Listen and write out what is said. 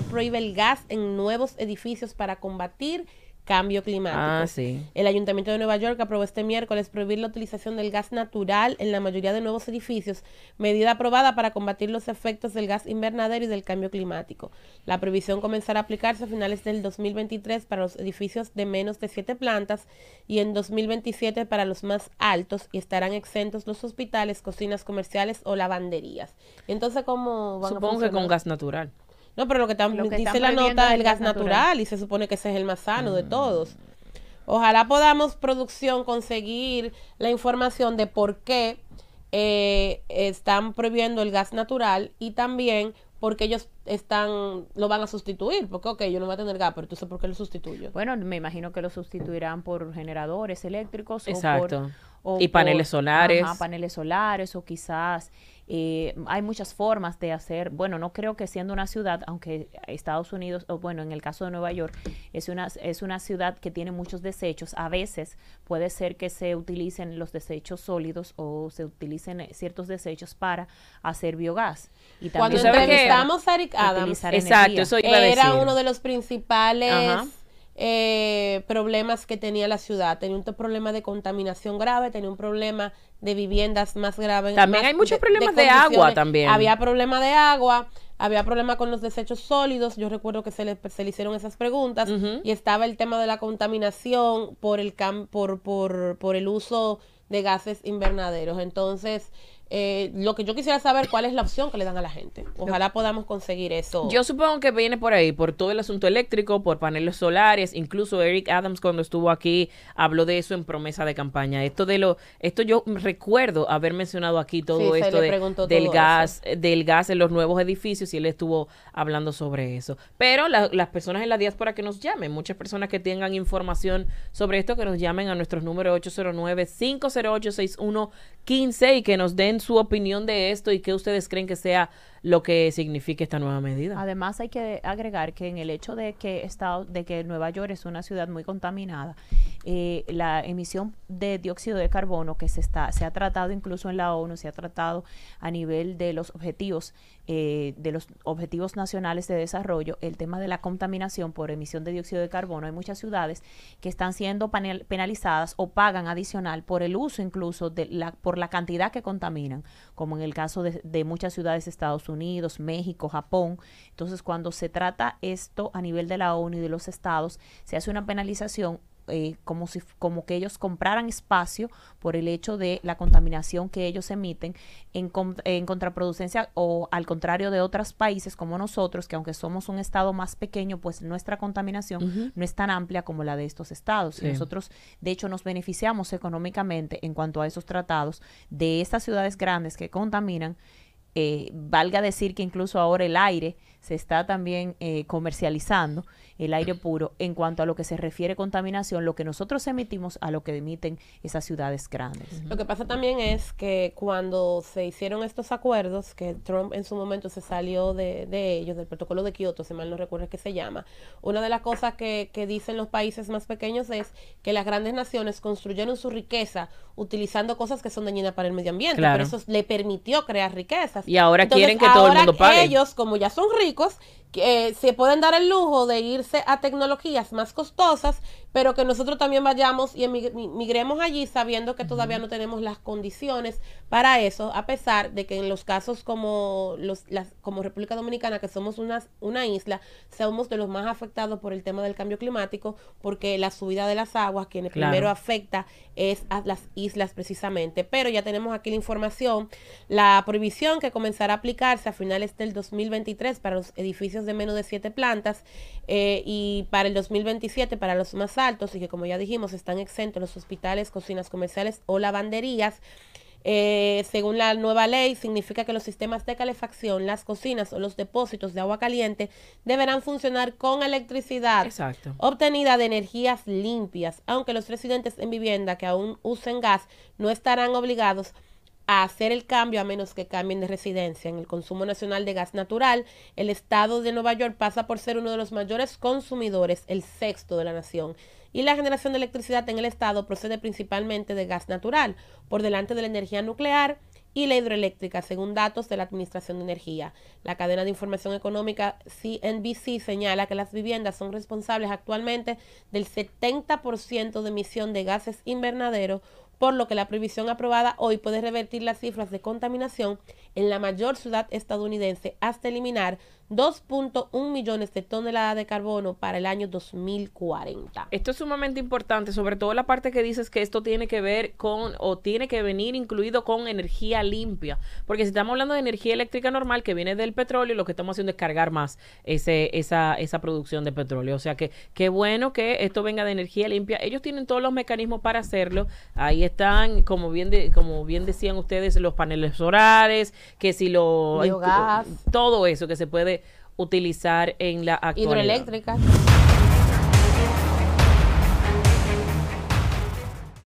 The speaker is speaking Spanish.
prohíbe el gas en nuevos edificios para combatir cambio climático. Ah, el Ayuntamiento de Nueva York aprobó este miércoles prohibir la utilización del gas natural en la mayoría de nuevos edificios, medida aprobada para combatir los efectos del gas invernadero y del cambio climático. La prohibición comenzará a aplicarse a finales del 2023 para los edificios de menos de siete plantas y en 2027 para los más altos y estarán exentos los hospitales, cocinas comerciales o lavanderías. Entonces, ¿cómo van Supongo que con gas natural. No, pero lo que, también dice la nota es el gas natural. y se supone que ese es el más sano de mm. todos. Ojalá podamos, producción, conseguir la información de por qué eh, están prohibiendo el gas natural y también por qué ellos están lo van a sustituir, porque ok, yo no voy a tener gas, pero entonces ¿por qué lo sustituyo? Bueno, me imagino que lo sustituirán por generadores eléctricos O por, o y paneles solares. Ajá, paneles solares o quizás eh, hay muchas formas de hacer, bueno, no creo que siendo una ciudad, aunque Estados Unidos, o bueno, en el caso de Nueva York, es una, es una ciudad que tiene muchos desechos, a veces puede ser que se utilicen los desechos sólidos o se utilicen eh, ciertos desechos para hacer biogás. Y Cuando entrevistamos a Eric era uno de los principales... Eh, problemas que tenía la ciudad. Tenía un problema de contaminación grave, tenía un problema de viviendas más graves. También hay muchos problemas de, agua también. Había problemas de agua, había problemas con los desechos sólidos. Yo recuerdo que se le, se hicieron esas preguntas y estaba el tema de la contaminación por el, por, por, por el uso de gases invernaderos. Entonces, eh, lo que yo quisiera saber cuál es la opción que le dan a la gente. Ojalá podamos conseguir eso. Yo supongo que viene por ahí, por todo el asunto eléctrico, por paneles solares. Incluso Eric Adams cuando estuvo aquí habló de eso en promesa de campaña. Esto de lo, esto yo recuerdo haber mencionado aquí todo esto del gas, del gas en los nuevos edificios y él estuvo hablando sobre eso. Pero las personas en la diáspora que nos llamen, muchas personas que tengan información sobre esto, que nos llamen a nuestros números 809 508 6115 y que nos den su opinión de esto y qué ustedes creen que sea lo que significa esta nueva medida. Además hay que agregar que en el hecho de que, estado, de que Nueva York es una ciudad muy contaminada, eh, la emisión de dióxido de carbono que se, está, se ha tratado incluso en la ONU, se ha tratado a nivel de los objetivos, eh, de los objetivos nacionales de desarrollo, el tema de la contaminación por emisión de dióxido de carbono. Hay muchas ciudades que están siendo penalizadas o pagan adicional por el uso incluso de la, por la cantidad que contaminan, como en el caso de, muchas ciudades de Estados Unidos, México, Japón. Entonces, cuando se trata esto a nivel de la ONU y de los estados, se hace una penalización eh, como si como que ellos compraran espacio por el hecho de la contaminación que ellos emiten en, contraproducencia o al contrario de otros países como nosotros que aunque somos un estado más pequeño pues nuestra contaminación no es tan amplia como la de estos estados y nosotros de hecho nos beneficiamos económicamente en cuanto a esos tratados de estas ciudades grandes que contaminan eh, valga decir que incluso ahora el aire se está también eh, comercializando el aire puro en cuanto a lo que se refiere a contaminación, lo que nosotros emitimos a lo que emiten esas ciudades grandes. Lo que pasa también es que cuando se hicieron estos acuerdos, que Trump en su momento se salió de, ellos, del protocolo de Kioto, si mal no recuerdo que se llama, una de las cosas que, que dicen los países más pequeños es que las grandes naciones construyeron su riqueza utilizando cosas que son dañinas para el medio ambiente, pero eso le permitió crear riquezas. Y ahora quieren que todo el mundo pague. Ellos, como ya son ricos, chicos que eh, se pueden dar el lujo de irse a tecnologías más costosas, pero que nosotros también vayamos y migremos allí sabiendo que todavía no tenemos las condiciones para eso, a pesar de que en los casos como, como República Dominicana, que somos una, una isla, somos de los más afectados por el tema del cambio climático, porque la subida de las aguas, quien primero afecta es a las islas precisamente. Pero ya tenemos aquí la información, la prohibición que comenzará a aplicarse a finales del 2023 para los edificios de menos de siete plantas eh, y para el 2027 para los más altos y que como ya dijimos están exentos los hospitales, cocinas comerciales o lavanderías. Eh, según la nueva ley, significa que los sistemas de calefacción, las cocinas o los depósitos de agua caliente deberán funcionar con electricidad obtenida de energías limpias, aunque los residentes en vivienda que aún usen gas no estarán obligados a a hacer el cambio a menos que cambien de residencia. En el consumo nacional de gas natural, el estado de Nueva York pasa por ser uno de los mayores consumidores, el sexto de la nación. Y la generación de electricidad en el estado procede principalmente de gas natural, por delante de la energía nuclear y la hidroeléctrica, según datos de la Administración de Energía. La cadena de información económica CNBC señala que las viviendas son responsables actualmente del 70% de emisión de gases invernaderos por lo que la prohibición aprobada hoy puede revertir las cifras de contaminación en la mayor ciudad estadounidense hasta eliminar 2.1 millones de toneladas de carbono para el año 2040. Esto es sumamente importante, sobre todo la parte que dices que esto tiene que ver con o tiene que venir incluido con energía limpia, porque si estamos hablando de energía eléctrica normal que viene del petróleo, lo que estamos haciendo es cargar más ese, esa, esa producción de petróleo. O sea que qué bueno que esto venga de energía limpia. Ellos tienen todos los mecanismos para hacerlo. Ahí están, como bien, como bien decían ustedes, los paneles solares, que si lo... Todo eso que se puede utilizar en la actualidad. Hidroeléctrica.